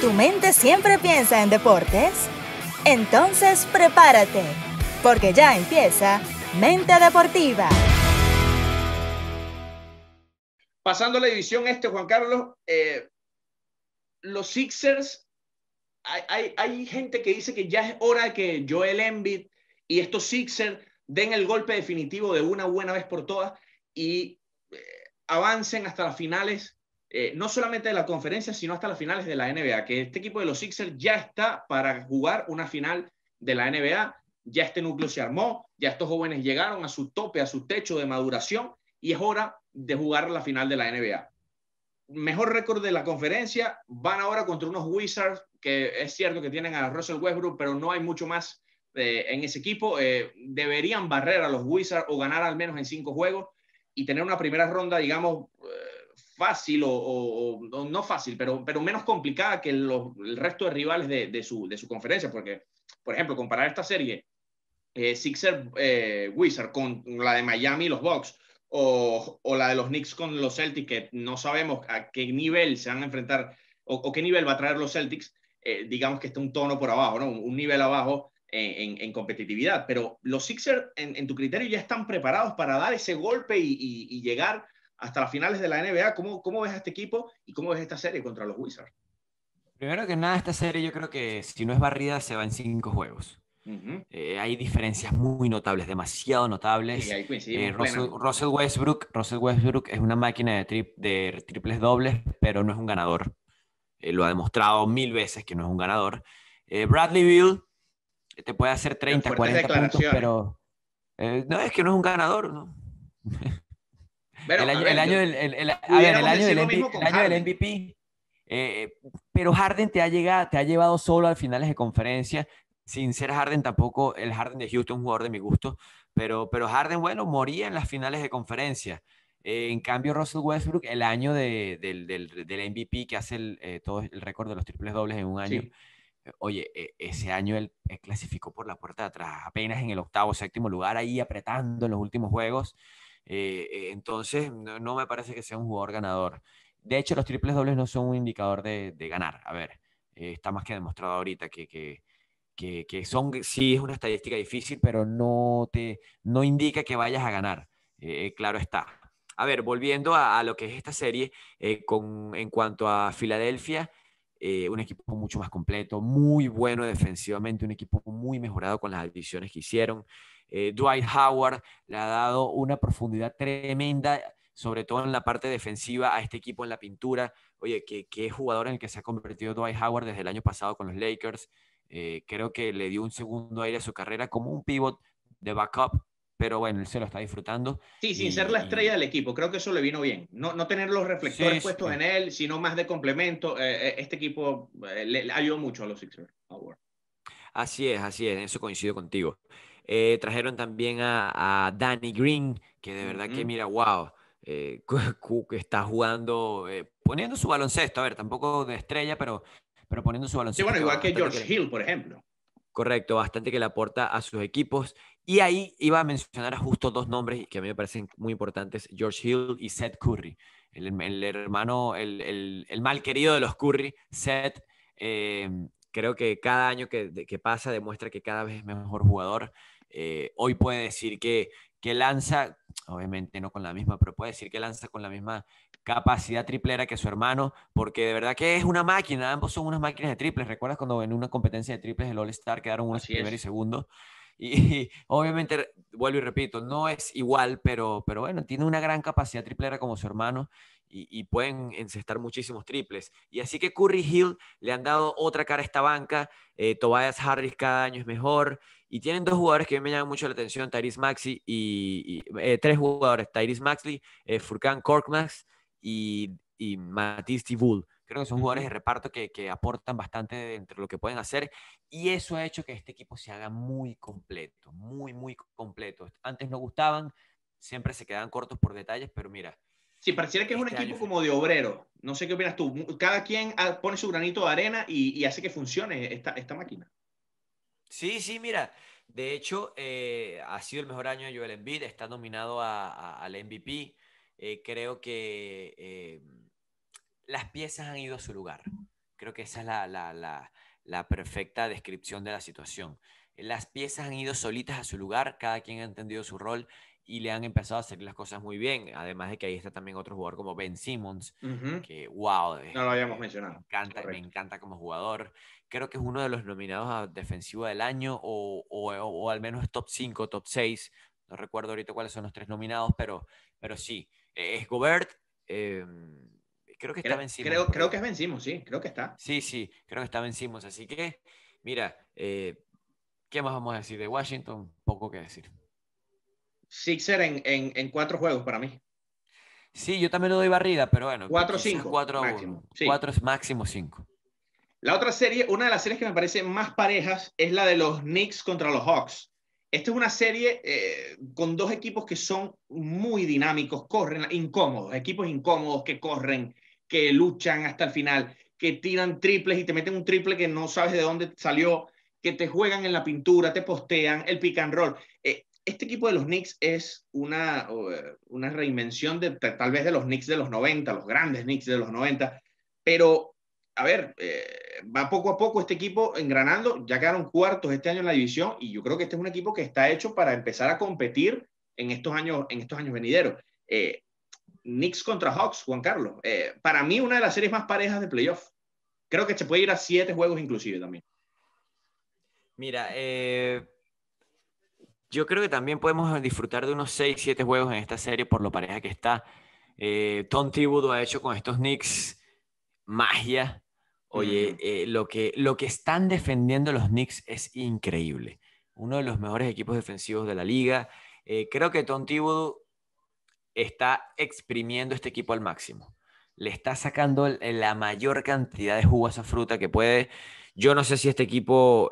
¿Tu mente siempre piensa en deportes? Entonces prepárate, porque ya empieza Mente Deportiva. Pasando a la división este, Juan Carlos, eh, los Sixers, hay, gente que dice que ya es hora que Joel Embiid y estos Sixers den el golpe definitivo de una buena vez por todas y eh, avancen hasta las finales eh, no solamente de la conferencia, sino hasta las finales de la NBA, que este equipo de los Sixers ya está para jugar una final de la NBA, ya este núcleo se armó, ya estos jóvenes llegaron a su tope, a su techo de maduración y es hora de jugar la final de la NBA. Mejor récord de la conferencia, van ahora contra unos Wizards, que es cierto que tienen a Russell Westbrook, pero no hay mucho más eh, en ese equipo. Eh, deberían barrer a los Wizards o ganar al menos en cinco juegos y tener una primera ronda, digamos, fácil o, no fácil, pero, pero menos complicada que el resto de rivales de, su, de, su, conferencia, porque, por ejemplo, comparar esta serie eh, Sixer eh, Wizard con la de Miami los Bucks, o, la de los Knicks con los Celtics, que no sabemos a qué nivel se van a enfrentar o, qué nivel va a traer los Celtics, eh, digamos que está un tono por abajo, ¿no? un, nivel abajo en, competitividad. Pero los Sixers, en, tu criterio, ya están preparados para dar ese golpe y llegar hasta las finales de la NBA. ¿Cómo, cómo ves a este equipo y cómo ves esta serie contra los Wizards? Primero que nada, esta serie yo creo que si no es barrida, se va en cinco juegos. Eh, hay diferencias muy notables, demasiado notables. Sí, eh, Russell, Westbrook, Russell Westbrook es una máquina de, triples dobles, pero no es un ganador. Eh, lo ha demostrado mil veces que no es un ganador. Bradley Bill te puede hacer 30, 40 puntos, pero no es que no es un ganador. ¿no? el, año, del, MVP, eh, pero Harden te ha, llegado, te ha llevado solo a finales de conferencia, sin ser Harden tampoco, el Harden de Houston, un jugador de mi gusto, pero, pero Harden, bueno, moría en las finales de conferencia. Eh, en cambio, Russell Westbrook, el año de, del, del, MVP que hace el, eh, todo el récord de los triples dobles en un año, oye, e, ese año él, él clasificó por la puerta de atrás, apenas en el octavo, séptimo lugar, ahí apretando en los últimos juegos. Eh, eh, entonces, no, me parece que sea un jugador ganador. De hecho, los triples dobles no son un indicador de, ganar. A ver, eh, está más que demostrado ahorita que, que, que, son, sí es una estadística difícil, pero no, te, no indica que vayas a ganar. claro está. A ver, volviendo a, lo que es esta serie, con, en cuanto a Filadelfia, un equipo mucho más completo, muy bueno defensivamente, un equipo muy mejorado con las adiciones que hicieron. Eh, Dwight Howard le ha dado una profundidad tremenda, sobre todo en la parte defensiva, a este equipo en la pintura. Oye, qué, jugador en el que se ha convertido Dwight Howard desde el año pasado con los Lakers. Eh, creo que le dio un segundo aire a su carrera como un pivot de backup, pero bueno, él se lo está disfrutando. Sí, sin ser la estrella del equipo, creo que eso le vino bien. No, tener los reflectores puestos en él, sino más de complemento. Eh, este equipo le, ayudó mucho a los Sixers. Así es, así es, eso coincido contigo. Eh, trajeron también a, Danny Green, que de verdad que mira, wow, eh, está jugando, eh, poniendo su baloncesto, a ver, tampoco de estrella, pero, pero poniendo su baloncesto. Sí, bueno, igual que George Hill, por ejemplo. Correcto, bastante que le aporta a sus equipos. Y ahí iba a mencionar a justo dos nombres que a mí me parecen muy importantes, George Hill y Seth Curry. El, hermano, el, el, el, mal querido de los Curry, Seth, eh, creo que cada año que, que pasa demuestra que cada vez es mejor jugador. Eh, hoy puede decir que, que lanza, obviamente no con la misma, pero puede decir que lanza con la misma capacidad triplera que su hermano, porque de verdad que es una máquina, ambos son unas máquinas de triples. ¿Recuerdas cuando en una competencia de triples el All-Star quedaron unos primeros primero y segundo? Y, obviamente, vuelvo y repito, no es igual, pero, pero bueno, tiene una gran capacidad triplera como su hermano y, pueden encestar muchísimos triples. Y así que Curry Hill le han dado otra cara a esta banca. Eh, Tobias Harris cada año es mejor. Y tienen dos jugadores que me llaman mucho la atención, Tyrese Maxi y, eh, tres jugadores, Tyrese Maxley, eh, Furkan Korkmaz y, y Matisse Tibull. Creo que son jugadores de reparto que, que aportan bastante entre lo que pueden hacer y eso ha hecho que este equipo se haga muy completo, muy, muy completo. Antes no gustaban, siempre se quedaban cortos por detalles, pero mira, Sí, pareciera que es un este equipo como de obrero. No sé qué opinas tú. Cada quien ah, pone su granito de arena y, hace que funcione esta, máquina. Sí, sí, mira. De hecho, eh, ha sido el mejor año de Joel Embiid. Está nominado al MVP. Eh, creo que eh, las piezas han ido a su lugar. Creo que esa es la, la perfecta descripción de la situación. Las piezas han ido solitas a su lugar. Cada quien ha entendido su rol y le han empezado a hacer las cosas muy bien. Además de que ahí está también otro jugador como Ben Simmons, que wow, no lo habíamos mencionado. Me encanta, como jugador. Creo que es uno de los nominados a defensivo del año o, al menos top 5, top 6. No recuerdo ahorita cuáles son los tres nominados, pero, pero sí. E, es Gobert. Em, creo que está creo, Creo, que es Ben sí, creo que está. Sí, sí, creo que está Ben Así que, mira, eh, ¿qué más vamos a decir de Washington? Poco que decir. Sixer en, cuatro juegos para mí. Sí, yo también lo doy barrida, pero bueno. Cuatro cinco. Cuatro máximo. es máximo cinco. La otra serie, una de las series que me parece más parejas es la de los Knicks contra los Hawks. Esta es una serie eh, con dos equipos que son muy dinámicos, corren, incómodos, equipos incómodos que corren, que luchan hasta el final, que tiran triples y te meten un triple que no sabes de dónde salió, que te juegan en la pintura, te postean, el pick and roll. Eh, este equipo de los Knicks es una, eh, una reinvención de, tal vez de los Knicks de los 90, los grandes Knicks de los 90, pero a ver, eh, va poco a poco este equipo engranando, ya quedaron cuartos este año en la división y yo creo que este es un equipo que está hecho para empezar a competir en estos años, en estos años venideros. Eh, Knicks contra Hawks, Juan Carlos, para mí una de las series más parejas de playoff. Creo que se puede ir a siete juegos inclusive también. Mira, eh, yo creo que también podemos disfrutar de unos 6, 7 juegos en esta serie por lo pareja que está. Eh, Tom Thibodeau ha hecho con estos Knicks magia. Oye, eh, lo, que, lo que están defendiendo los Knicks es increíble. Uno de los mejores equipos defensivos de la liga. Eh, creo que Tom Thibodeau está exprimiendo este equipo al máximo. Le está sacando la mayor cantidad de jugo a fruta que puede. Yo no sé si este equipo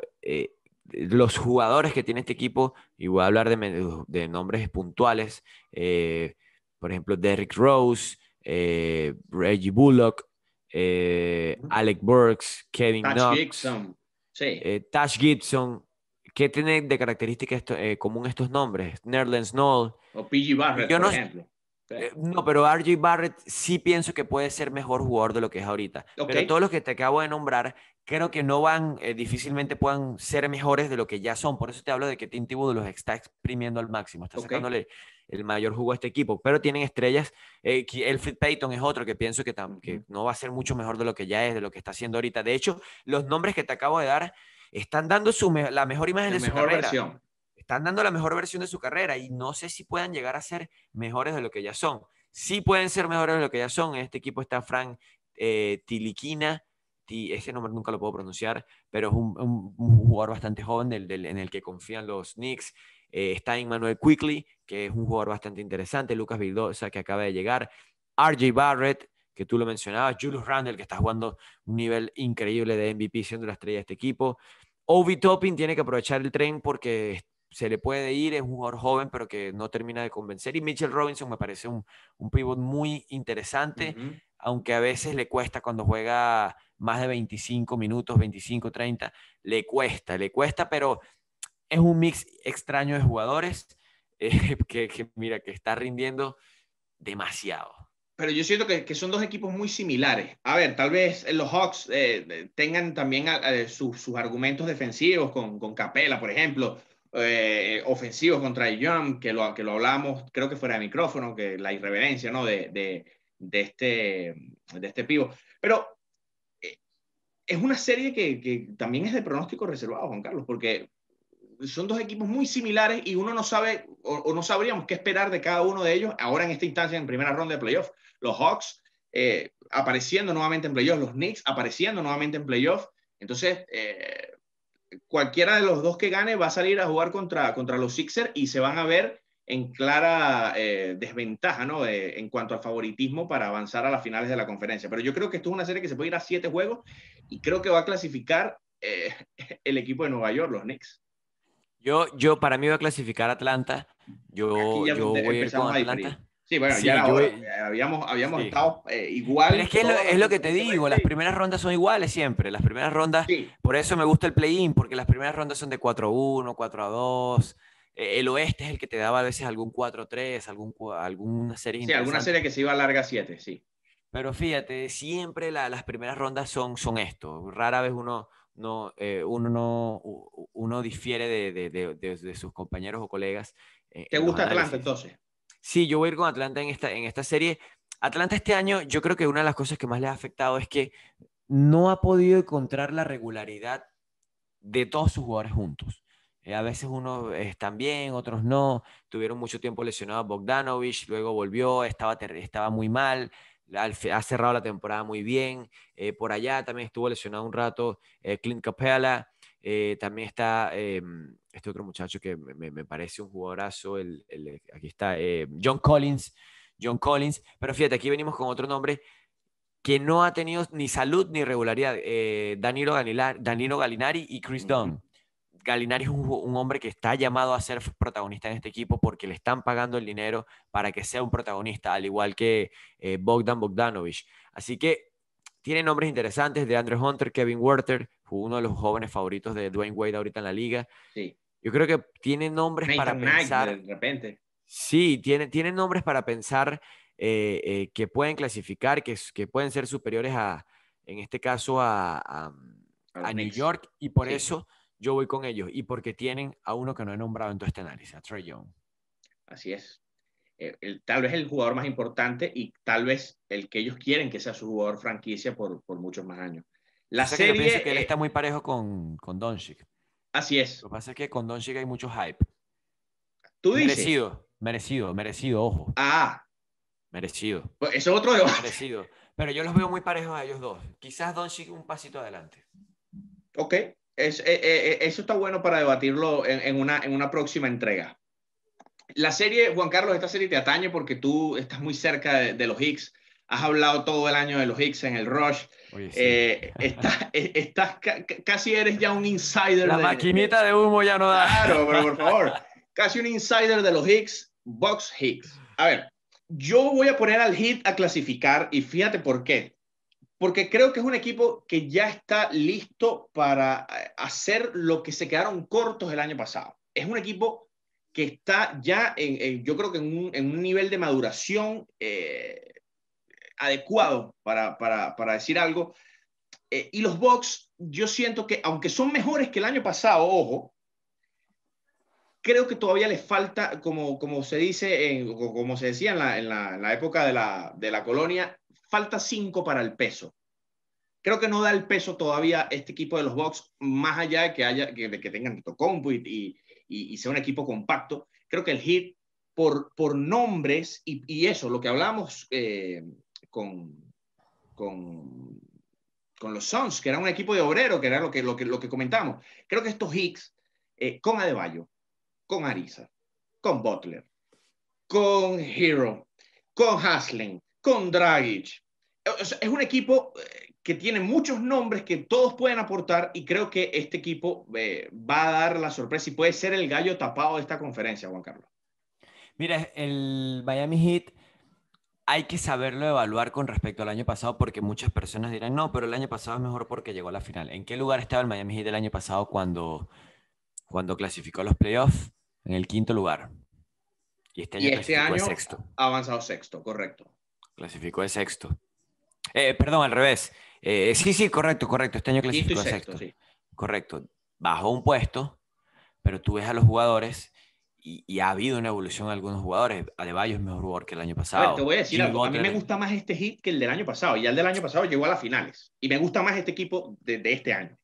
los jugadores que tiene este equipo, y voy a hablar de, nombres puntuales, eh, por ejemplo, Derrick Rose, eh, Reggie Bullock, eh, Alec Burks, Kevin Tash Gibson. Tash Gibson. ¿Qué tienen de características común estos nombres? Nerlens Noel. O PG Barrett, por ejemplo. Eh, no, pero RJ Barrett sí pienso que puede ser mejor jugador de lo que es ahorita. Pero todos los que te acabo de nombrar, creo que no van, eh, difícilmente puedan ser mejores de lo que ya son. Por eso te hablo de que Tim Thibodeau los está exprimiendo al máximo, está sacándole el mayor jugo a este equipo. Pero tienen estrellas. El eh, Elfrid Payton es otro que pienso que, no va a ser mucho mejor de lo que ya es, de lo que está haciendo ahorita. De hecho, los nombres que te acabo de dar están dando su la mejor imagen de su carrera están dando la mejor versión de su carrera y no sé si puedan llegar a ser mejores de lo que ya son. Sí pueden ser mejores de lo que ya son. En este equipo está Frank eh, Tiliquina, ese nombre nunca lo puedo pronunciar, pero es un, jugador bastante joven en el que confían los Knicks. Eh, está Emmanuel Quickly, que es un jugador bastante interesante. Lucas Vildosa, que acaba de llegar. RJ Barrett, que tú lo mencionabas. Julius Randle, que está jugando un nivel increíble de MVP, siendo la estrella de este equipo. Obi Topping tiene que aprovechar el tren porque se le puede ir, es un jugador joven, pero que no termina de convencer. Y Mitchell Robinson me parece un, un pivot muy interesante, aunque a veces le cuesta cuando juega más de 25 minutos, 25, 30, le cuesta, le cuesta, pero es un mix extraño de jugadores eh, que, mira, que está rindiendo demasiado. Pero yo siento que, son dos equipos muy similares. A ver, tal vez los Hawks eh, tengan también eh, sus, argumentos defensivos con, con Capela, por ejemplo, eh, eh, ofensivos contra el Young, que lo, que lo hablamos, creo que fuera de micrófono, que la irreverencia ¿no? de, de, de este, de este pivo. Pero eh, es una serie que, que, también es de pronóstico reservado, Juan Carlos, porque son dos equipos muy similares y uno no sabe o, no sabríamos qué esperar de cada uno de ellos ahora en esta instancia, en primera ronda de playoff. Los Hawks apareciendo nuevamente en playoff, los Knicks apareciendo nuevamente en playoffs Entonces, cualquiera de los dos que gane va a salir a jugar contra, contra los Sixers y se van a ver en clara eh, desventaja ¿no? Eh, en cuanto al favoritismo para avanzar a las finales de la conferencia. Pero yo creo que esto es una serie que se puede ir a siete juegos y creo que va a clasificar eh, el equipo de Nueva York, los Knicks. Yo, yo, para mí va a clasificar Atlanta. Yo, a Atlanta. Sí, bueno, ya eh, habíamos, habíamos estado eh, igual. es que es lo, que te digo, las primeras rondas son iguales siempre. Las primeras rondas, por eso me gusta el play-in, porque las primeras rondas son de 4-1, 4-2. E, el oeste es el que te daba a veces algún 4-3, algún, alguna serie. Sí, alguna serie que se iba a larga 7, sí. Pero fíjate, siempre las primeras rondas son, son esto. Rara vez uno, no, eh, uno, no, uno difiere de, sus compañeros o colegas. ¿Te gusta Atlanta entonces? Sí, yo voy a ir con Atlanta en esta, serie. Atlanta este año, yo creo que una de las cosas que más le ha afectado es que no ha podido encontrar la regularidad de todos sus jugadores juntos. Eh, a veces unos están bien, otros no. Tuvieron mucho tiempo lesionado a Bogdanovich, luego volvió, estaba, estaba muy mal, ha cerrado la temporada muy bien. Eh, por allá también estuvo lesionado un rato eh, Clint Capella. Eh, también está em, este otro muchacho que me, parece un jugadorazo, el, eh, aquí está eh, John Collins, John Collins, pero fíjate, aquí venimos con otro nombre que no ha tenido ni salud ni regularidad, Danilo, Danilo, Galinari y Chris Dunn. Galinari es un, un, hombre que está llamado a ser protagonista en este equipo porque le están pagando el dinero para que sea un protagonista, al igual que Bogdan Bogdanovich. Así que tiene nombres interesantes de Andrew Hunter, Kevin Werther, uno de los jóvenes favoritos de Dwayne Wade ahorita en la liga. Sí. Yo creo que tiene nombres para pensar. De repente. Sí, tiene, nombres para pensar eh, eh, que pueden clasificar, que, pueden ser superiores a, en este caso, a, New York. Y por eso yo voy con ellos. Y porque tienen a uno que no he nombrado en todo este análisis, a Trey Young. Así es. Eh, tal vez el jugador más importante y tal vez el que ellos quieren que sea su jugador franquicia por, muchos más años. La serie, que él está eh, muy parejo con, con Doncic. Así es. Lo que pasa es que con Doncic hay mucho hype. ¿Tú dices? Merecido, merecido, merecido, ojo. Ah. Merecido. Pues eso es otro debate. Merecido. Pero yo los veo muy parejos a ellos dos. Quizás Doncic un pasito adelante. Ok. Eh, eso está bueno para debatirlo en, una, en una próxima entrega la serie, Juan Carlos, esta serie te atañe porque tú estás muy cerca de, los Hicks. Has hablado todo el año de los Hicks en el Rush. Eh, eh, estás, casi eres ya un insider. La maquinita de humo ya no da. Claro, pero por favor. Casi un insider de los Hicks. Box Hicks. A ver, yo voy a poner al Hit a clasificar y fíjate por qué. Porque creo que es un equipo que ya está listo para eh, hacer lo que se quedaron cortos el año pasado. Es un equipo que está ya, en, yo creo que en un, nivel de maduración eh, adecuado para, para, para, decir algo. Eh, y los box yo siento que, aunque son mejores que el año pasado, ojo, creo que todavía les falta, como, como se dice, como se decía en la, época de la, de la colonia, falta cinco para el peso creo que no da el peso todavía este equipo de los box más allá de que, haya, que, de que tengan Tocompo y, y, sea un equipo compacto. Creo que el hit por, por nombres y, eso, lo que hablamos eh, con, con, los Suns, que era un equipo de obrero, que era lo que, lo que, lo que comentamos. Creo que estos hits eh, con Adebayo, con Ariza, con Butler, con Hero, con Hasling, con Dragic. es un equipo eh, que tiene muchos nombres que todos pueden aportar y creo que este equipo eh, va a dar la sorpresa y puede ser el gallo tapado de esta conferencia, Juan Carlos. Mira, el Miami Heat hay que saberlo evaluar con respecto al año pasado porque muchas personas dirán, no, pero el año pasado es mejor porque llegó a la final. ¿En qué lugar estaba el Miami Heat el año pasado cuando, cuando clasificó los playoffs? En el quinto lugar. Y este año, y este avanzado sexto, correcto. Clasificó de sexto. Eh, perdón, al revés. Eh, sí, sí, correcto, correcto. Este año clasificó sexto. sexto. Correcto. Bajó un puesto, pero tú ves a los jugadores y, ha habido una evolución en algunos jugadores. Adebayo es mejor jugador que el año pasado. A a mí me gusta más este hit que el del año pasado. Y el del año pasado llegó a las finales. Y me gusta más este equipo de, este año.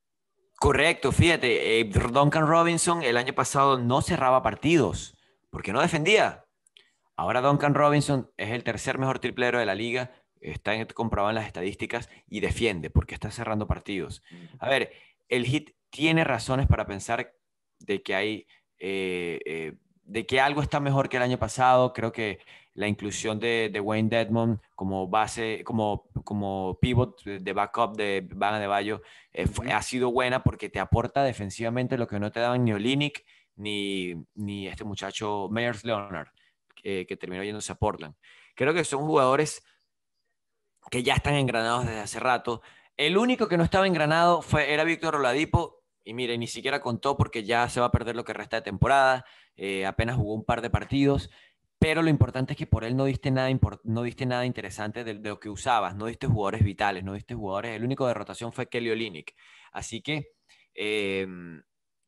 Correcto, fíjate. Eh, Duncan Robinson el año pasado no cerraba partidos porque no defendía. Ahora Duncan Robinson es el tercer mejor triplero de la liga está comprobado las estadísticas y defiende porque está cerrando partidos. A ver, el hit tiene razones para pensar de que hay, eh, eh, de que algo está mejor que el año pasado. Creo que la inclusión de, Wayne Dedmon como base, como, como pivot de backup de Van de Bayo eh, ha sido buena porque te aporta defensivamente lo que no te daban ni Olinic ni, este muchacho Meyers Leonard, que terminó yéndose a Portland. Creo que son jugadores que ya están engranados desde hace rato. El único que no estaba engranado fue, era Víctor Oladipo, y mire, ni siquiera contó porque ya se va a perder lo que resta de temporada, eh, apenas jugó un par de partidos, pero lo importante es que por él no diste nada, no nada interesante de, lo que usabas, no diste jugadores vitales, no diste jugadores, el único de rotación fue Kelly Olinik. Así que em,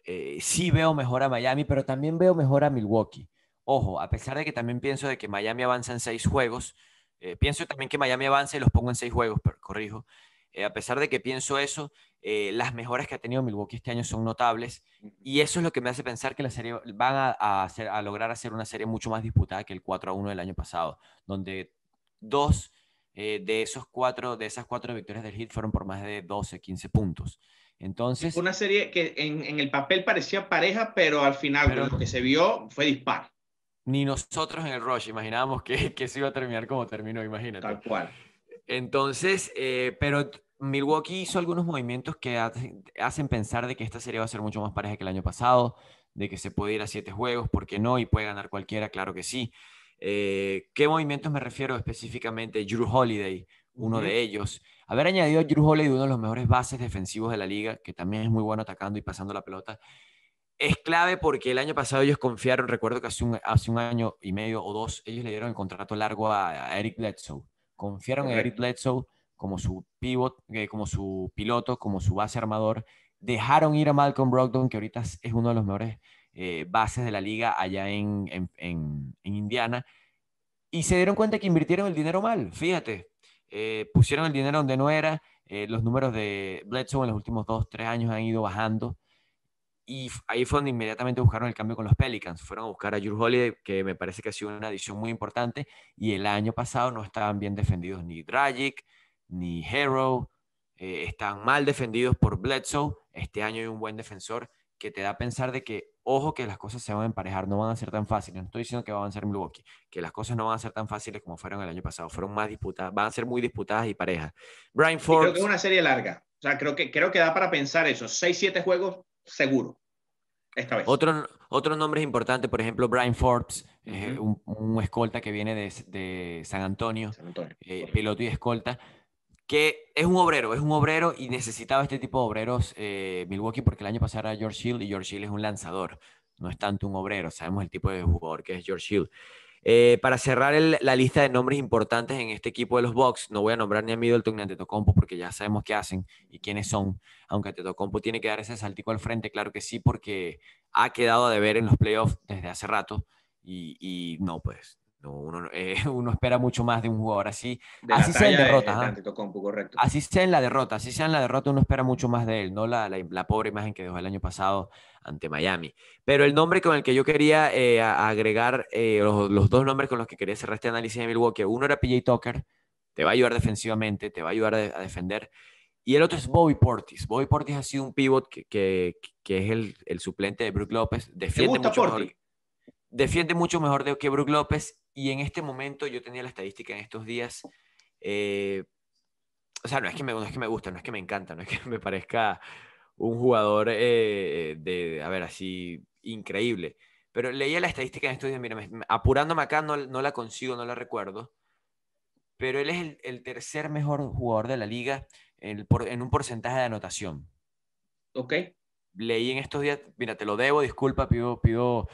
eh, sí veo mejor a Miami, pero también veo mejor a Milwaukee. Ojo, a pesar de que también pienso de que Miami avanza en seis juegos, eh, pienso también que Miami avance y los pongo en seis juegos, pero corrijo. Eh, a pesar de que pienso eso, eh, las mejoras que ha tenido Milwaukee este año son notables y eso es lo que me hace pensar que la serie van a, hacer, a lograr hacer una serie mucho más disputada que el 4 a 1 del año pasado, donde dos de esos cuatro, de esas cuatro victorias del Heat fueron por más de 12, 15 puntos. Entonces, una serie que en, el papel parecía pareja, pero al final lo que se vio fue dispar ni nosotros en el Rush imaginábamos que, se iba a terminar como terminó, imagínate. Tal cual. Entonces, eh, pero Milwaukee hizo algunos movimientos que hacen pensar de que esta serie va a ser mucho más pareja que el año pasado, de que se puede ir a siete juegos, ¿por qué no? Y puede ganar cualquiera, claro que sí. Eh, ¿Qué movimientos me refiero específicamente? Drew Holiday, uno de ellos. Haber añadido a Drew Holiday, uno de los mejores bases defensivos de la liga, que también es muy bueno atacando y pasando la pelota, es clave porque el año pasado ellos confiaron, recuerdo que hace un, año y medio o dos, ellos le dieron el contrato largo a, Eric Bledsoe. Confiaron a en Eric Bledsoe como su pivot, eh, como su piloto, como su base armador. Dejaron ir a Malcolm Brogdon, que ahorita es uno de los mejores eh, bases de la liga allá en, Indiana. Y se dieron cuenta que invirtieron el dinero mal, fíjate. Eh, pusieron el dinero donde no era. los números de Bledsoe en los últimos dos, tres años han ido bajando. Y ahí fue donde inmediatamente buscaron el cambio con los Pelicans. Fueron a buscar a Jules Holiday, que me parece que ha sido una adición muy importante. Y el año pasado no estaban bien defendidos ni Dragic, ni Harrow. Eh, están mal defendidos por Bledsoe. Este año hay un buen defensor que te da a pensar de que, ojo, que las cosas se van a emparejar, no van a ser tan fáciles. No estoy diciendo que va a avanzar Milwaukee, que las cosas no van a ser tan fáciles como fueron el año pasado. Fueron más disputadas, van a ser muy disputadas y parejas. Brian Ford. creo que es una serie larga. O sea, creo que, creo que da para pensar eso. Seis, siete juegos seguro esta vez. Otro, nombre nombre importante por ejemplo, Brian Forbes, eh, un, escolta que viene de, San Antonio, eh, piloto y escolta, que es un obrero, es un obrero y necesitaba este tipo de obreros eh, Milwaukee porque el año pasado era George Hill y George Hill es un lanzador, no es tanto un obrero, sabemos el tipo de jugador que es George Hill. Eh, para cerrar la lista de nombres importantes en este equipo de los Bucks, no voy a nombrar ni a Middleton ni a Tetocompo porque ya sabemos qué hacen y quiénes son, aunque Tetocompo tiene que dar ese saltico al frente, claro que sí, porque ha quedado a deber en los playoffs desde hace rato y no, pues no, uno, eh, uno espera mucho más de un jugador así. así sea en derrota. ¿ah? así sea en la derrota, así sea en la derrota, uno espera mucho más de él, no la, la, pobre imagen que dejó el año pasado ante Miami. Pero el nombre con el que yo quería eh, agregar, eh, los, dos nombres con los que quería cerrar este análisis de Milwaukee, uno era PJ Tucker, te va a ayudar defensivamente, te va a ayudar a, defender. Y el otro es Bobby Portis. Bobby Portis ha sido un pivot que, que, es el, suplente de Brook López. Defiende mucho mejor defiende mucho mejor que Brook López y en este momento yo tenía la estadística en estos días. Eh, o sea, no es, que me, que me gusta, no es que me encanta, no es que me parezca un jugador eh, de, a ver, así increíble. Pero leía la estadística en estos días, mira, apurándome acá no, no, la consigo, no la recuerdo. Pero él es el, tercer mejor jugador de la liga en, en un porcentaje de anotación. Ok leí en estos días, mira, te lo debo, disculpa, pido, pido,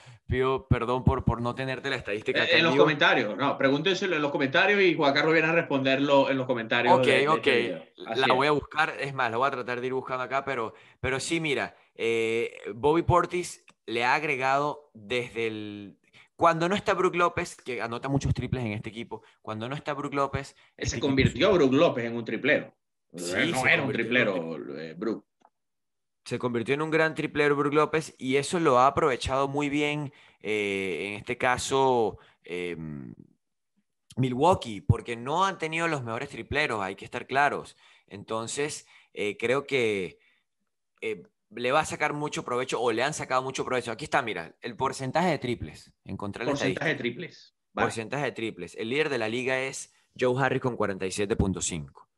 perdón por, por no tenerte la estadística. Eh, en los comentarios, no, pregúntenselo en los comentarios y Juan Carlos viene a responderlo en los comentarios. Ok, ok, este la voy a buscar, es más, lo voy a tratar de ir buscando acá, pero, pero sí, mira, eh, Bobby Portis le ha agregado desde el... Cuando no está Brook López, que anota muchos triples en este equipo, cuando no está Brook López... Él se este convirtió a Brook López en un triplero. Sí, no era un triplero, eh, Brook se convirtió en un gran triplero Brook López y eso lo ha aprovechado muy bien, eh, en este caso, em, Milwaukee, porque no han tenido los mejores tripleros, hay que estar claros. Entonces, eh, creo que eh, le va a sacar mucho provecho o le han sacado mucho provecho. Aquí está, mira, el porcentaje de triples. porcentaje de triples. Porcentaje de triples. El líder de la liga es Joe Harris con 47.5.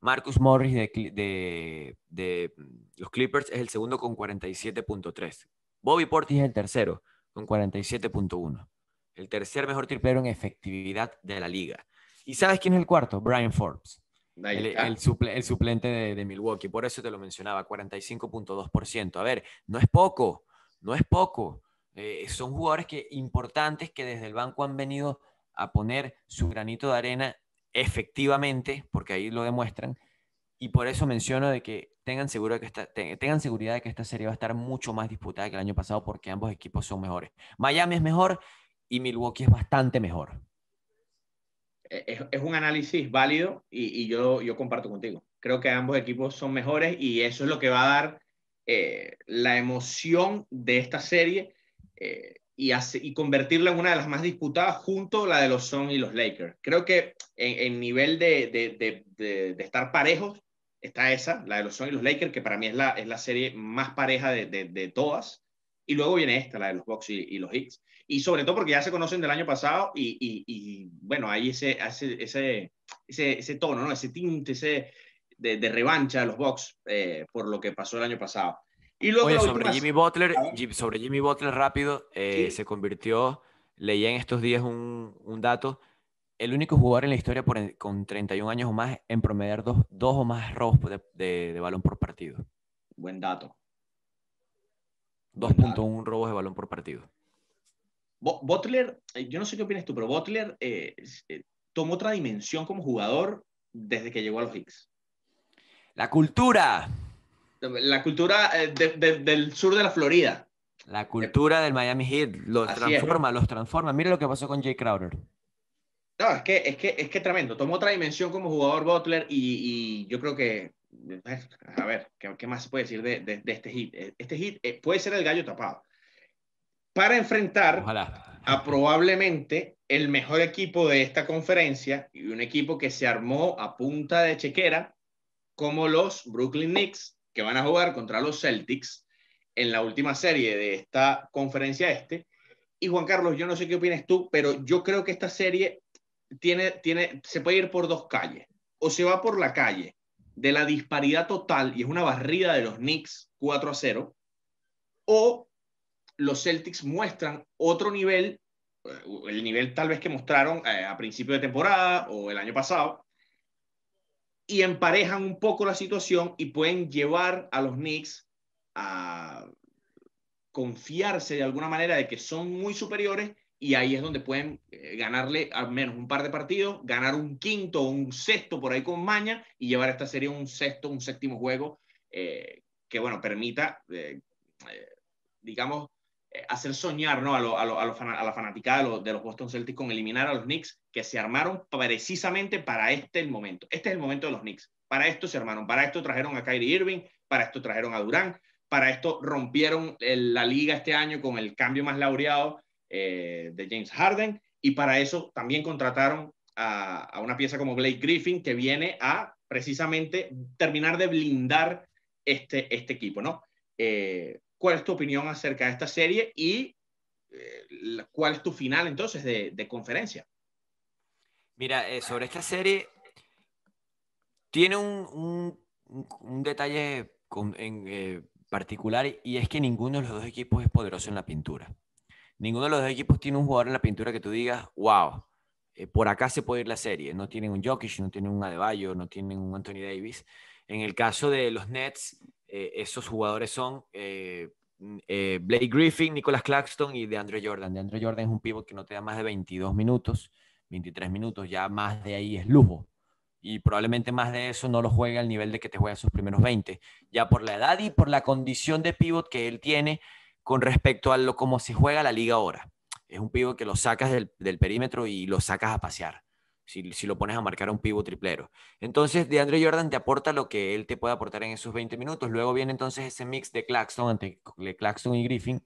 Marcus Morris de, mm, los Clippers es el segundo con 47.3. Bobby Portis es el tercero con 47.1. El tercer mejor triplero en efectividad de la liga. ¿Y sabes quién es el cuarto? Brian Forbes. El, suplente de, Milwaukee. Por eso te lo mencionaba, 45.2%. A ver, no es poco, no es poco. Eh, son jugadores que, importantes que desde el banco han venido a poner su granito de arena efectivamente, porque ahí lo demuestran, y por eso menciono de que tengan, seguro que tengan seguridad de que esta serie va a estar mucho más disputada que el año pasado porque ambos equipos son mejores. Miami es mejor y Milwaukee es bastante mejor. E, es, un análisis válido y, yo, yo comparto contigo. Creo que ambos equipos son mejores y eso es lo que va a dar eh, la emoción de esta serie. Eh, y, convertirla en una de las más disputadas junto a la de los Suns y los Lakers. Creo que en, nivel de, estar parejos está esa, la de los Suns y los Lakers, que para mí es la, serie más pareja de, todas. Y luego viene esta, la de los Bucks y, los Hicks. Y sobre todo porque ya se conocen del año pasado y, bueno, hay ese, tono, ese tinte, ese de, revancha de los Bucks eh, por lo que pasó el año pasado sobre Jimmy Butler, ¿Ah? sobre Jimmy Butler rápido, eh, se convirtió, leía en estos días un, dato, el único jugador en la historia con 31 años o más en promediar dos, o más robos de, balón por partido. Buen dato. 2.1 robos de balón por partido. Butler, eh, yo no sé qué opinas tú, pero Butler eh, tomó otra dimensión como jugador desde que llegó a los Hicks. La cultura. La cultura eh, del sur de la Florida. La cultura del Miami Heat los transforma, los transforma. Mira lo que pasó con Jay Crowder. No, es que, es que es que tremendo. Tomó otra dimensión como jugador Butler y, y yo creo que, a ver, ¿qué, qué más se puede decir de, de, este hit? Este hit eh, puede ser el gallo tapado para enfrentar Ojalá. a probablemente el mejor equipo de esta conferencia y un equipo que se armó a punta de chequera como los Brooklyn Knicks que van a jugar contra los Celtics en la última serie de esta conferencia este. Y Juan Carlos, yo no sé qué opinas tú, pero yo creo que esta serie tiene, tiene, se puede ir por dos calles. O se va por la calle de la disparidad total y es una barrida de los Knicks 4 a 0, o los Celtics muestran otro nivel, eh, el nivel tal vez que mostraron eh, a principio de temporada o el año pasado, y emparejan un poco la situación y pueden llevar a los Knicks a confiarse de alguna manera de que son muy superiores y ahí es donde pueden eh, ganarle al menos un par de partidos, ganar un quinto o un sexto por ahí con Maña y llevar esta serie a un sexto, un séptimo juego eh, que, bueno, permita, eh, digamos, eh, hacer soñar ¿no? a, a, la fanática de, los, Boston Celtics con eliminar a los Knicks que se armaron precisamente para este momento. Este es el momento de los Knicks. Para esto se armaron, para esto trajeron a Kyrie Irving, para esto trajeron a Durán, para esto rompieron la liga este año con el cambio más laureado eh, de James Harden y para eso también contrataron a, una pieza como Blake Griffin que viene a precisamente terminar de blindar este, este equipo, ¿no? Eh, cuál es tu opinión acerca de esta serie y eh, cuál es tu final entonces de, conferencia. Mira, eh, sobre esta serie, tiene un, un, detalle en, eh, particular y es que ninguno de los dos equipos es poderoso en la pintura. Ninguno de los dos equipos tiene un jugador en la pintura que tú digas, wow, por acá se puede ir la serie. No tienen un Jokic, no tienen un Adebayo, no tienen un Anthony Davis. En el caso de los Nets, eh, esos jugadores son eh, eh, Blake Griffin, Nicolas Claxton y DeAndre Jordan. DeAndre Jordan es un pivot que no te da más de 22 minutos, 23 minutos, ya más de ahí es lujo. Y probablemente más de eso no lo juega al nivel de que te juega sus primeros 20, ya por la edad y por la condición de pivot que él tiene con respecto a lo se juega la liga ahora. Es un pivot que lo sacas del, del perímetro y lo sacas a pasear si, lo pones a marcar a un pivo triplero. Entonces, DeAndre Jordan te aporta lo que él te puede aportar en esos 20 minutos. Luego viene entonces ese mix de Claxton Claxton y Griffin.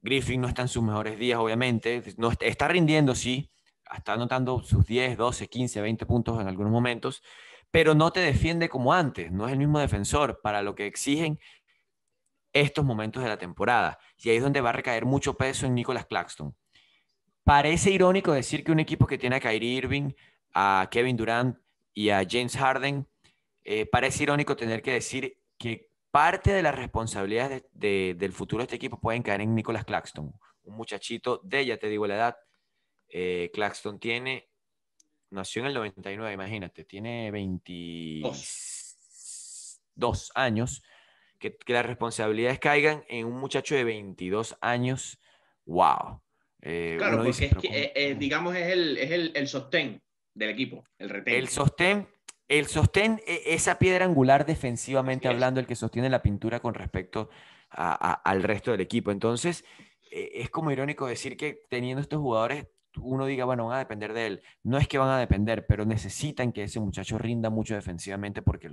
Griffin no está en sus mejores días, obviamente. No, está rindiendo, sí. Está anotando sus 10, 12, 15, 20 puntos en algunos momentos. Pero no te defiende como antes. No es el mismo defensor para lo que exigen estos momentos de la temporada. Y ahí es donde va a recaer mucho peso en Nicolas Claxton. Parece irónico decir que un equipo que tiene a Kyrie Irving, a Kevin Durant y a James Harden, eh, parece irónico tener que decir que parte de las responsabilidades del futuro de este equipo pueden caer en Nicolas Claxton, un muchachito de, ya te digo la edad, eh, Claxton tiene, nació en el 99, imagínate, tiene 22 años, que, que las responsabilidades caigan en un muchacho de 22 años, wow. Eh, claro, porque es eh, eh, digamos, es, el, sostén del equipo, el retén. El sostén, el sostén, e, esa piedra angular defensivamente hablando, el que sostiene la pintura con respecto al resto del equipo. Entonces, e, es como irónico decir que teniendo estos jugadores, uno diga, bueno, van a depender de él. No es que van a depender, pero necesitan que ese muchacho rinda mucho defensivamente porque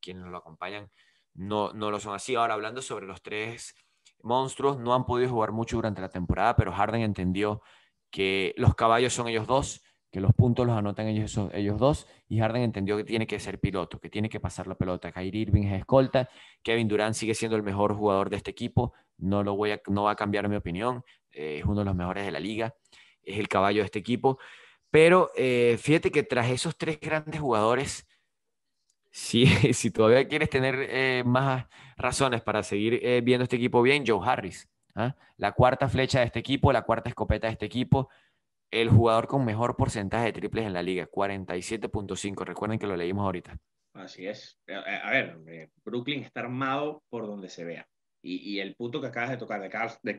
quienes lo acompañan no, no lo son así. Ahora, hablando sobre los tres monstruos. No han podido jugar mucho durante la temporada, pero Harden entendió que los caballos son ellos dos, que los puntos los anotan ellos, ellos dos, y Harden entendió que tiene que ser piloto, que tiene que pasar la pelota. Kyrie Irving es escolta, Kevin Durant sigue siendo el mejor jugador de este equipo, no, lo voy a, no va a cambiar mi opinión, eh, es uno de los mejores de la liga, es el caballo de este equipo, pero eh, fíjate que tras esos tres grandes jugadores, si, si todavía quieres tener eh, más razones para seguir eh, viendo este equipo bien, Joe Harris, ¿ah? la cuarta flecha de este equipo, la cuarta escopeta de este equipo, el jugador con mejor porcentaje de triples en la liga, 47.5. Recuerden que lo leímos ahorita. Así es. Eh, a ver, Brooklyn está armado por donde se vea. Y, y el punto que acabas de tocar de,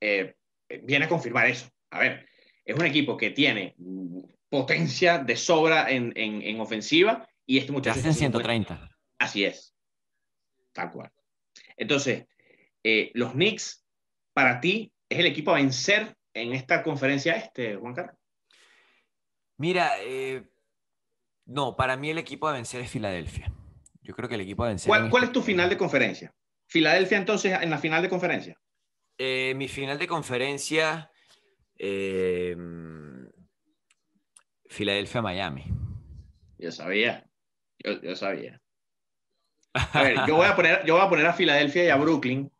de viene a confirmar eso. A ver, es un equipo que tiene mm, potencia de sobra en, en, en ofensiva y este muchacho. 130. Así es. Tal cual. Entonces, eh, los Knicks, para ti, es el equipo a vencer en esta conferencia este, Juan Carlos. Mira, eh, no, para mí el equipo a vencer es Filadelfia. Yo creo que el equipo a vencer. ¿Cuál, cuál este es tu final de conferencia? Filadelfia, entonces, en la final de conferencia. Eh, mi final de conferencia. Filadelfia-Miami. ya sabía. Yo, sabía. A ver, yo voy a, poner, yo voy a poner a Filadelfia y a Brooklyn,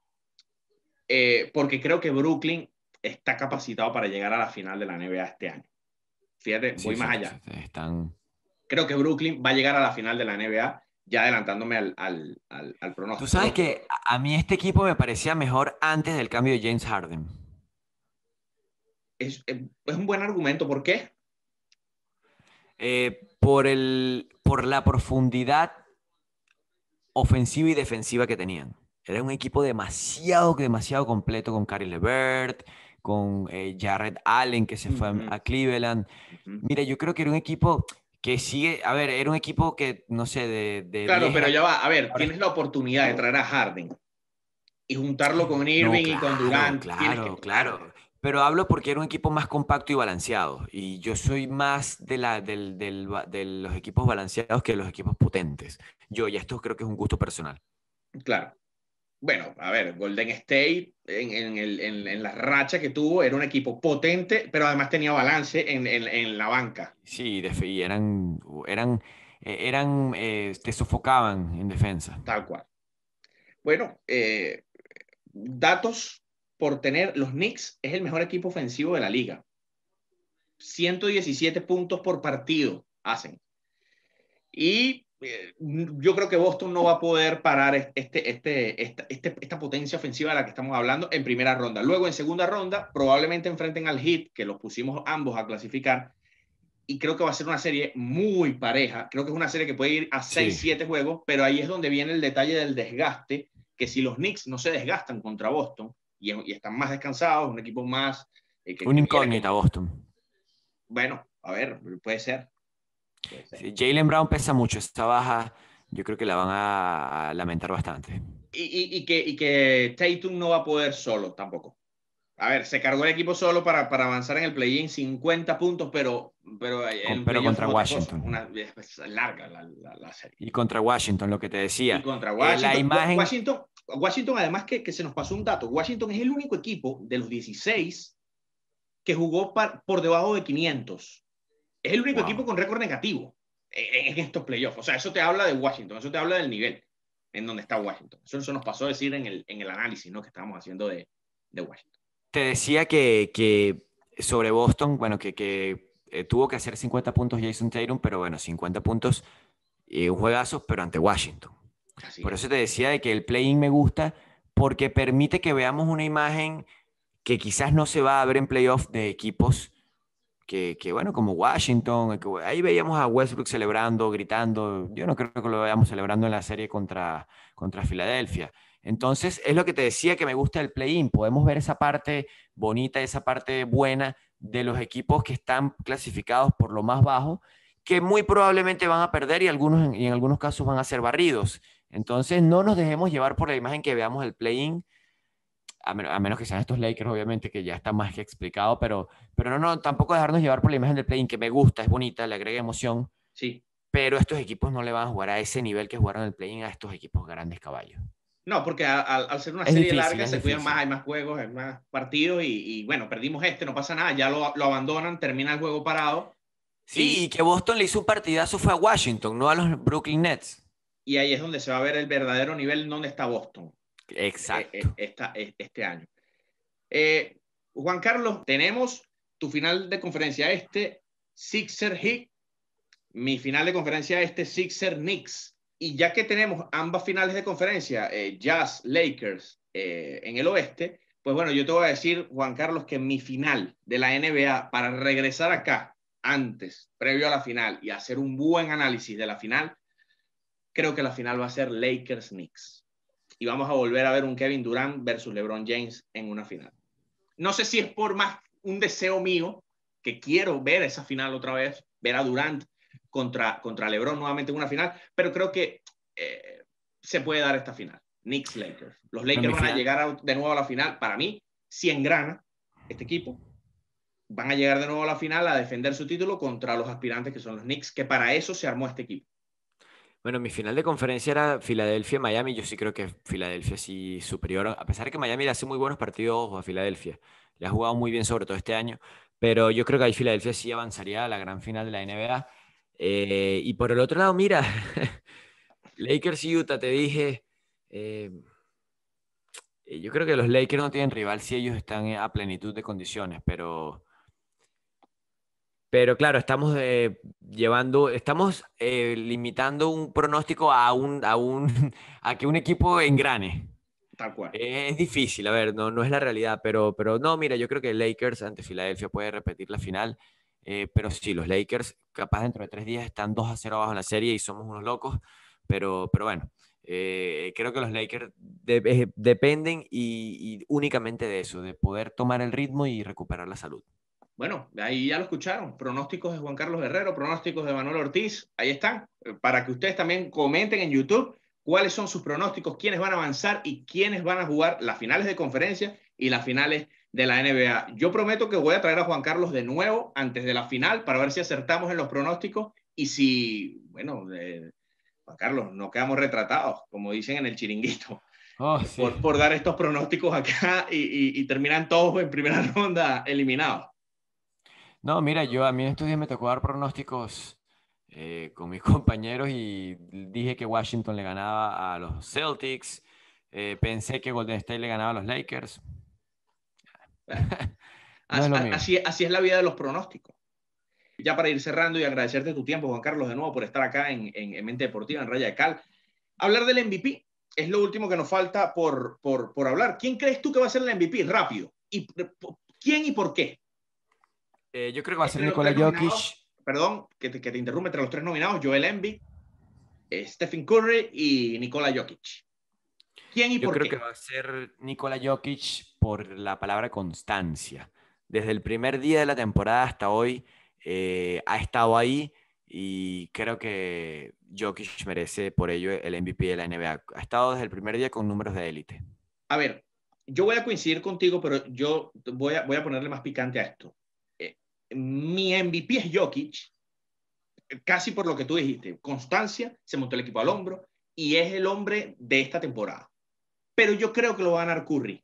eh, porque creo que Brooklyn está capacitado para llegar a la final de la NBA este año. Fíjate, voy más allá. están... Creo que Brooklyn va a llegar a la final de la NBA, ya adelantándome al, al, al, pronóstico. Tú sabes que a mí este equipo me parecía mejor antes del cambio de James Harden. Es, es un buen argumento. ¿Por qué? Eh, por, el, por la profundidad ofensiva y defensiva que tenían. Era un equipo demasiado, demasiado completo con Cary LeBert, con eh, Jared Allen que se fue a, Cleveland. Mira, yo creo que era un equipo que sigue, a ver, era un equipo que, no sé, de... claro, pero ya va, a ver, tienes la oportunidad de traer a Harden y juntarlo con Irving y con Durant. Claro, claro. Pero hablo porque era un equipo más compacto y balanceado. Y yo soy más de, los equipos balanceados que de los equipos potentes. Yo, ya esto creo que es un gusto personal. Claro. Bueno, a ver, Golden State en, en, el, la racha que tuvo era un equipo potente, pero además tenía balance en, la banca. Sí, y eran, eran, e, eran eh, te sofocaban en defensa. Tal cual. Bueno, eh, datos por tener, los Knicks es el mejor equipo ofensivo de la liga. 117 puntos por partido hacen. Y eh, yo creo que Boston no va a poder parar este, este, este, esta, potencia ofensiva de la que estamos hablando en primera ronda. Luego, en segunda ronda, probablemente enfrenten al Heat, que los pusimos ambos a clasificar. Y creo que va a ser una serie muy pareja. Creo que es una serie que puede ir a 6, 7 juegos, pero ahí es donde viene el detalle del desgaste, que si los Knicks no se desgastan contra Boston, y, están más descansados, un equipo más... Eh, un incógnita Boston. Bueno, a ver, puede ser. Jalen Brown pesa mucho, esta baja yo creo que la van a lamentar bastante. Y, que, que Tatum no va a poder solo tampoco. A ver, se cargó el equipo solo para, para avanzar en el play-in 50 puntos, pero pero, contra Washington. Una, pues, larga la, serie. Y contra Washington, lo que te decía. Y contra eh, Washington. la imagen... Washington, además que, que, se nos pasó un dato. Washington es el único equipo de los 16 que jugó por debajo de 500. Es el único equipo con récord negativo en, estos playoffs. O sea, eso te habla de Washington, eso te habla del nivel en donde está Washington. Eso, eso nos pasó a decir en el, en el análisis ¿no? que estábamos haciendo de, Washington. Te decía que, sobre Boston, bueno, que eh, tuvo que hacer 50 puntos Jason Tatum, pero bueno, 50 puntos y eh, un juegazo, pero ante Washington. Por eso te decía de que el play-in me gusta porque permite que veamos una imagen que quizás no se va a ver en playoff de equipos que, bueno, como Washington, ahí veíamos a Westbrook celebrando, gritando, yo no creo que lo veamos celebrando en la serie contra, contra Filadelfia. Entonces, es lo que te decía que me gusta el play-in, podemos ver esa parte bonita, esa parte buena de los equipos que están clasificados por lo más bajo, que muy probablemente van a perder y, algunos, en algunos casos van a ser barridos. Entonces, no nos dejemos llevar por la imagen que veamos el play-in, a, menos que sean estos Lakers, obviamente, que ya está más que explicado, pero, pero no, no, tampoco dejarnos llevar por la imagen del play-in, que me gusta, es bonita, le agrega emoción. Sí. Pero estos equipos no le van a jugar a ese nivel que jugaron el play-in a estos equipos grandes caballos. No, porque al ser una serie larga se cuidan más, hay más juegos, hay más partidos y, bueno, perdimos este, no pasa nada, ya lo, abandonan, termina el juego parado. Sí, y, que Boston le hizo un partidazo fue a Washington, no a los Brooklyn Nets. Y ahí es donde se va a ver el verdadero nivel donde está Boston. Exacto. E, e, e, este año. Eh, Juan Carlos, tenemos tu final de conferencia este, Sixer Heat, mi final de conferencia este, Sixer Knicks y ya que tenemos ambas finales de conferencia, eh, Jazz, Lakers, eh, en el oeste, pues bueno, yo te voy a decir, Juan Carlos, que mi final de la NBA, para regresar acá antes, previo a la final, y hacer un buen análisis de la final, creo que la final va a ser Lakers-Knicks. Y vamos a volver a ver un Kevin Durant versus LeBron James en una final. No sé si es por más un deseo mío, que quiero ver esa final otra vez, ver a Durant, contra, contra LeBron nuevamente en una final, pero creo que eh, se puede dar esta final. Knicks Lakers. Los Lakers van a llegar de nuevo a la final. Para mí, si grana este equipo, van a llegar de nuevo a la final a defender su título contra los aspirantes que son los Knicks, que para eso se armó este equipo. Bueno, mi final de conferencia era Filadelfia-Miami. Yo sí creo que Filadelfia sí superior, a pesar de que Miami le hace muy buenos partidos a Filadelfia. Le ha jugado muy bien, sobre todo este año. Pero yo creo que ahí Filadelfia sí avanzaría a la gran final de la NBA. Eh, y por el otro lado, mira, Lakers y Utah, te dije, eh, eh, yo creo que los Lakers no tienen rival si ellos están a plenitud de condiciones, pero... Pero claro, estamos llevando, estamos limitando un pronóstico a un, a un a que un equipo engrane. Tal cual. es difícil, a ver, no, no es la realidad, pero, pero no, mira, yo creo que Lakers ante Filadelfia puede repetir la final. Eh, pero sí, los Lakers, capaz dentro de tres días están 2 a 0 abajo en la serie y somos unos locos. Pero, pero bueno, eh, creo que los Lakers eh, dependen únicamente de eso, de poder tomar el ritmo y recuperar la salud. Bueno, ahí ya lo escucharon. Pronósticos de Juan Carlos Guerrero, pronósticos de Manuel Ortiz. Ahí están. Para que ustedes también comenten en YouTube cuáles son sus pronósticos, quiénes van a avanzar y quiénes van a jugar las finales de conferencia y las finales de la NBA. Yo prometo que voy a traer a Juan Carlos de nuevo antes de la final para ver si acertamos en los pronósticos y si, bueno, Juan Carlos, no quedamos retratados, como dicen en el chiringuito. Oh, por, por, dar estos pronósticos acá y, terminan todos en primera ronda eliminados. No, mira, yo a mí en estos días me tocó dar pronósticos eh, con mis compañeros y dije que Washington le ganaba a los Celtics, eh, pensé que Golden State le ganaba a los Lakers, así, es así, es la vida de los pronósticos. Ya para ir cerrando y agradecerte tu tiempo, Juan Carlos, de nuevo por estar acá en, Mente Deportiva, en Raya de Cal. Hablar del MVP es lo último que nos falta por, por, hablar. ¿Quién crees tú que va a ser el MVP? Rápido. ¿Y, ¿Quién y por qué? Eh, yo creo que va a ser Nicolás Jokic. Perdón, que te, que interrumpe entre los tres nominados, Joel Embiid, eh, Stephen Curry y Nikola Jokic. Yo creo que va a ser Nikola Jokic por la palabra constancia. Desde el primer día de la temporada hasta hoy eh, ha estado ahí y creo que Jokic merece por ello el MVP de la NBA. Ha estado desde el primer día con números de élite. A ver, yo voy a coincidir contigo, pero yo voy a, voy a ponerle más picante a esto. Eh, mi MVP es Jokic, casi por lo que tú dijiste. Constancia, se montó el equipo al hombro, y es el hombre de esta temporada. Pero yo creo que lo va a ganar Curry.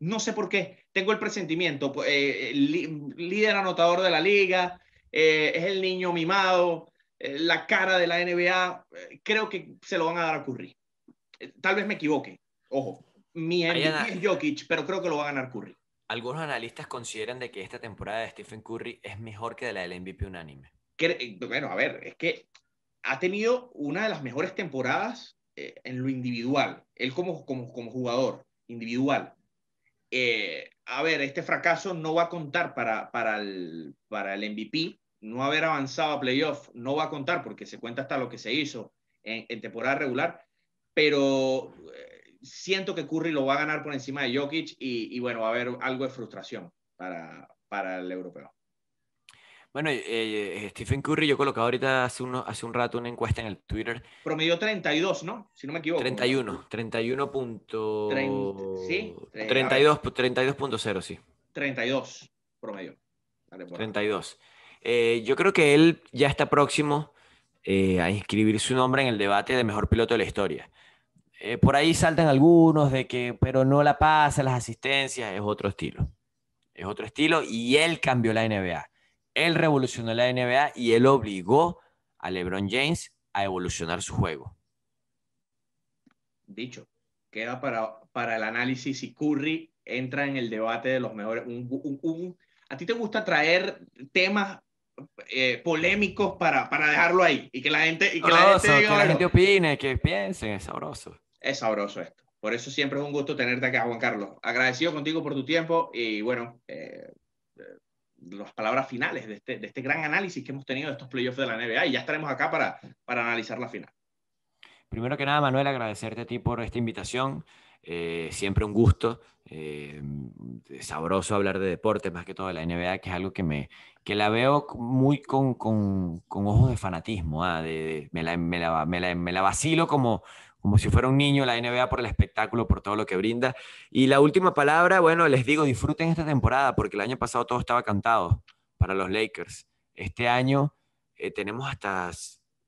No sé por qué. Tengo el presentimiento. Pues, eh, líder anotador de la liga, eh, es el niño mimado, eh, la cara de la NBA. creo que se lo van a dar a Curry. tal vez me equivoque. Ojo, mi MVP es Jokic, pero creo que lo va a ganar Curry. Algunos analistas consideran de que esta temporada de Stephen Curry es mejor que la del MVP unánime. bueno, a ver, es que ha tenido una de las mejores temporadas eh, en lo individual, él como, como, jugador individual. Eh, a ver, este fracaso no va a contar para, para, el, para el MVP, no haber avanzado a playoff no va a contar porque se cuenta hasta lo que se hizo en, temporada regular, pero eh, siento que Curry lo va a ganar por encima de Jokic y, y bueno, va a haber algo de frustración para, para el europeo. Bueno, eh, eh, Stephen Curry, yo colocado ahorita hace, uno, hace un rato una encuesta en el Twitter. Promedió 32, ¿no? Si no me equivoco. 31, 31 sí. 32, eh, 32.0, sí. 32 promedio. 32. yo creo que él ya está próximo a inscribir su nombre en el debate de mejor piloto de la historia. por ahí saltan algunos de que, pero no la pasa, las asistencias, es otro estilo. Es otro estilo y él cambió la NBA. Él revolucionó la NBA y él obligó a LeBron James a evolucionar su juego. Dicho, queda para, para el análisis si Curry entra en el debate de los mejores. ¿A ti te gusta traer temas eh, polémicos para, para, dejarlo ahí y que la gente, y la, gente opine, que piensen, es sabroso. Es sabroso esto. Por eso siempre es un gusto tenerte acá, Juan Carlos. Agradecido contigo por tu tiempo y bueno, eh, las palabras finales este, de este, gran análisis que hemos tenido de estos playoffs de la NBA y ya estaremos acá para, para analizar la final. Primero que nada, Manuel, agradecerte a ti por esta invitación. Eh, siempre un gusto, eh, sabroso hablar de deportes más que todo de la NBA, que es algo que me que la veo muy con, con, ojos de fanatismo, ah, de, me, la, me, la, vacilo como, como si fuera un niño, la NBA por el espectáculo, por todo lo que brinda. Y la última palabra, bueno, les digo, disfruten esta temporada, porque el año pasado todo estaba cantado para los Lakers. Este año eh, tenemos hasta,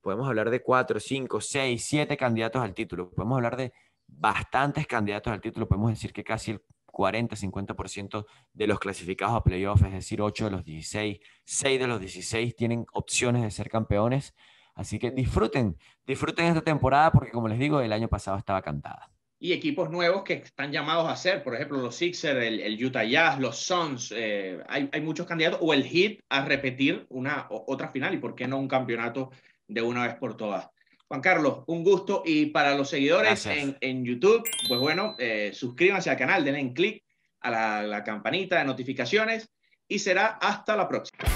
podemos hablar de cuatro, cinco, seis, siete candidatos al título. Podemos hablar de bastantes candidatos al título. Podemos decir que casi el 40, 50% de los clasificados a playoffs, es decir, 8 de los 16, 6 de los 16 tienen opciones de ser campeones. Así que disfruten, disfruten esta temporada porque como les digo, el año pasado estaba cantada. Y equipos nuevos que están llamados a ser, por ejemplo, los Sixers, el, Utah Jazz, los Suns, eh, hay, muchos candidatos, o el Heat a repetir una otra final y por qué no un campeonato de una vez por todas. Juan Carlos, un gusto. Y para los seguidores en, YouTube, pues bueno, eh, suscríbanse al canal, denle clic a la, campanita de notificaciones y será hasta la próxima.